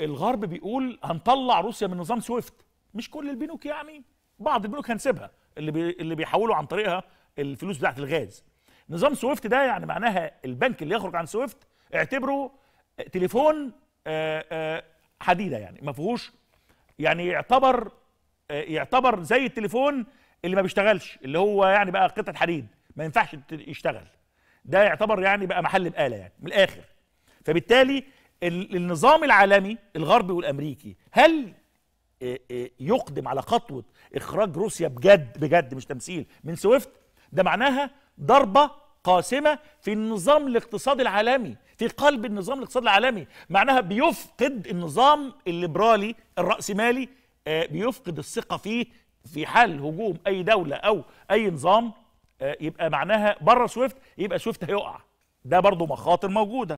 الغرب بيقول هنطلع روسيا من نظام سويفت مش كل البنوك يعني بعض البنوك هنسيبها اللي بي اللي بيحولوا عن طريقها الفلوس بتاعت الغاز نظام سويفت ده يعني معناها البنك اللي يخرج عن سويفت اعتبره تليفون آه، آه، حديده يعني ما فيهوش يعني يعتبر آه، يعتبر زي التليفون اللي ما بيشتغلش اللي هو يعني بقى قطعه حديد ما ينفعش يشتغل ده يعتبر يعني بقى محل بقاله يعني من الاخر فبالتالي النظام العالمي الغربي والامريكي هل آه، آه، يقدم على خطوه اخراج روسيا بجد بجد مش تمثيل من سويفت ده معناها ضربه قاسمه في النظام الاقتصادي العالمي في قلب النظام الاقتصادي العالمي معناها بيفقد النظام الليبرالي الراسمالي آه، بيفقد الثقه فيه في حال هجوم اي دوله او اي نظام يبقى معناها بره سويفت يبقى سويفت هيقع ده برضه مخاطر موجوده